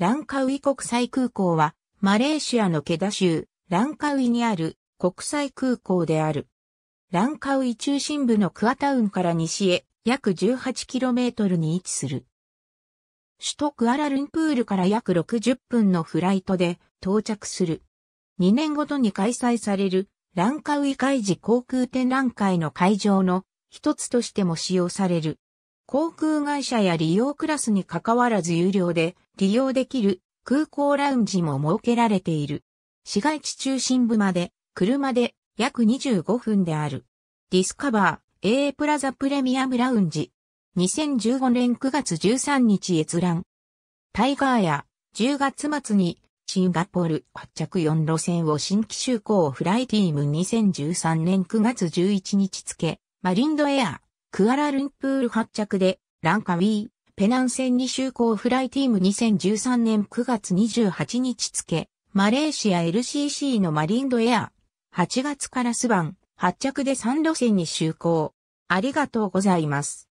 ランカウイ国際空港は、マレーシアのケダ州、ランカウイにある国際空港である。ランカウイ中心部のクアタウンから西へ約 18km に位置する。首都クアラルンプールから約60分のフライトで到着する。2年ごとに開催されるランカウイ海事航空展覧会の会場の一つとしても使用される。航空会社や利用クラスに関わらず有料で利用できる空港ラウンジも設けられている。市街地中心部まで車で約25分である。ディスカバー A プラザプレミアムラウンジ。2015年9月13日閲覧。タイガーや10月末にシンガポール発着4路線を新規就航フライティーム2013年9月11日付マリンドエアクアラルンプール発着で、ランカウィー、ペナン戦に就航フライティーム2013年9月28日付、マレーシア LCC のマリンドエア、8月からスバン、発着で3路線に就航。ありがとうございます。